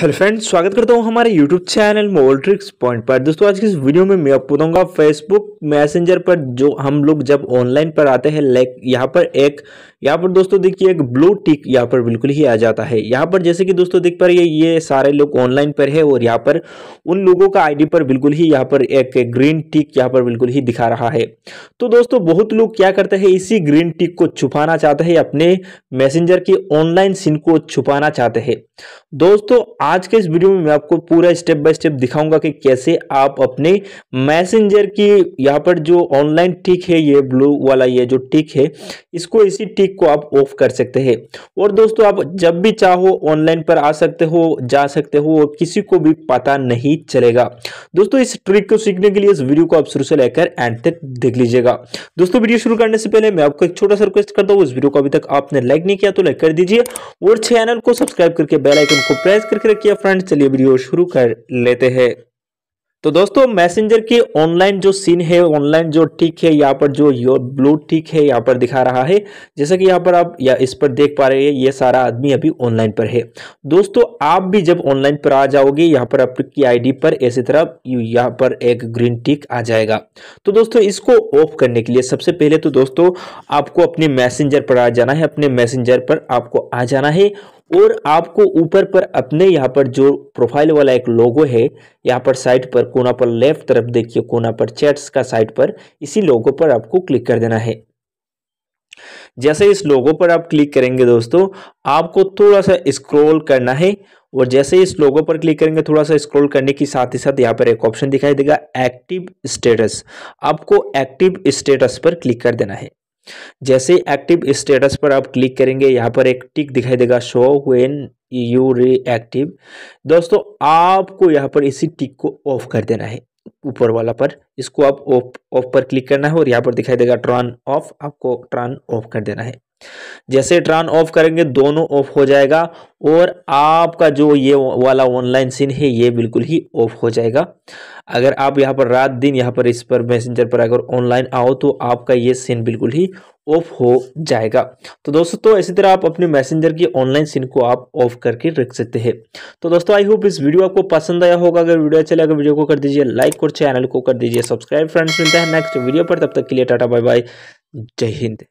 hello friends स्वागत करता हूँ हमारे YouTube channel mobile tricks point पर दोस्तों आज की इस वीडियो में मैं आपको बताऊंगा फेसबुक मैसेंजर पर जो हम लोग जब ऑनलाइन पर आते हैं लाइक यहाँ पर एक यहाँ पर दोस्तों देखिए एक ब्लू टिक यहाँ पर बिल्कुल ही आ जाता है यहाँ पर जैसे कि दोस्तों देख पा रही ये सारे लोग ऑनलाइन पर है और यहाँ पर उन लोगों का आई पर बिल्कुल ही यहाँ पर एक ग्रीन टिक यहाँ पर बिल्कुल ही दिखा रहा है तो दोस्तों बहुत लोग क्या करते हैं इसी ग्रीन टिक को छुपाना चाहते हैं अपने मैसेंजर की ऑनलाइन सिन को छुपाना चाहते हैं दोस्तों आज के इस वीडियो में मैं आपको पूरा स्टेप बाय स्टेप दिखाऊंगा कि कैसे आप अपने मैसेंजर की यहाँ पर जो ऑनलाइन टिक है ये ब्लू वाला ये जो टिक है इसको इसी टिक को आप ऑफ कर सकते हैं और दोस्तों आप जब भी चाहो ऑनलाइन पर आ सकते हो जा सकते हो और किसी को भी पता नहीं चलेगा दोस्तों इस ट्रिक को सीखने के लिए इस वीडियो को आप शुरू से लेकर एंड तक देख लीजिएगा दोस्तों वीडियो शुरू करने से पहले मैं आपको एक छोटा सा रिक्वेस्ट करता हूँ उस वीडियो को अभी तक आपने लाइक नहीं किया तो लाइक कर दीजिए और चैनल को सब्सक्राइब करके बेल आइकन को प्रेस करके किया फ्रेंड चलिए वीडियो शुरू कर लेते हैं तो दोस्तों मैसेंजर के ऑनलाइन जो सीन है ऑनलाइन जो ठीक है यहाँ पर जो योर ब्लू ठीक है यहाँ पर दिखा रहा है जैसा कि यहाँ पर आप या इस पर देख पा रहे हैं ये सारा आदमी अभी ऑनलाइन पर है दोस्तों आप भी जब ऑनलाइन पर आ जाओगे यहाँ पर आपकी आईडी पर ऐसी तरह यहाँ पर एक ग्रीन टिक आ जाएगा तो दोस्तों इसको ऑफ करने के लिए सबसे पहले तो दोस्तों आपको अपने मैसेंजर पर आ जाना है अपने मैसेंजर पर आपको आ जाना है और आपको ऊपर पर अपने यहाँ पर जो प्रोफाइल वाला एक लोगो है यहाँ पर साइट पर कोना पर लेफ्ट तरफ देखिए कोना पर चैट्स का साइट पर इसी लोगो पर आपको क्लिक कर देना है जैसे इस लोगो पर आप क्लिक करेंगे दोस्तों आपको थोड़ा सा स्क्रॉल करना है और जैसे इस लोगो पर क्लिक करेंगे थोड़ा सा स्क्रॉल करने के साथ ही साथ यहाँ पर एक ऑप्शन दिखाई देगा एक्टिव स्टेटस आपको एक्टिव स्टेटस पर क्लिक कर देना है जैसे एक्टिव स्टेटस पर आप क्लिक करेंगे यहाँ पर एक टिक दिखाई देगा show when you're active दोस्तों आपको यहाँ पर इसी टिक को ऑफ कर देना है ऊपर वाला पर इसको आप ऑफ ऑफ पर क्लिक करना है और यहाँ पर दिखाई देगा ट्रान ऑफ आपको ट्रान ऑफ कर देना है जैसे ट्रान ऑफ करेंगे दोनों ऑफ हो जाएगा और आपका जो ये वाला ऑनलाइन सीन है ये बिल्कुल ही ऑफ हो जाएगा अगर आप यहाँ पर रात दिन यहाँ पर इस पर मैसेंजर पर अगर ऑनलाइन आओ तो आपका ये सीन बिल्कुल ही ऑफ हो जाएगा तो दोस्तों तो इसी तरह आप अपने मैसेंजर की ऑनलाइन सीन को आप ऑफ करके रख सकते हैं तो दोस्तों आई होप इस वीडियो आपको पसंद आया होगा अगर वीडियो अच्छा लगा वीडियो को कर दीजिए लाइक और चैनल को कर दीजिए सब्सक्राइब फ्रेंड्स मिलते हैं नेक्स्ट वीडियो पर तब तक के लिए टाटा बाय बाय जय हिंद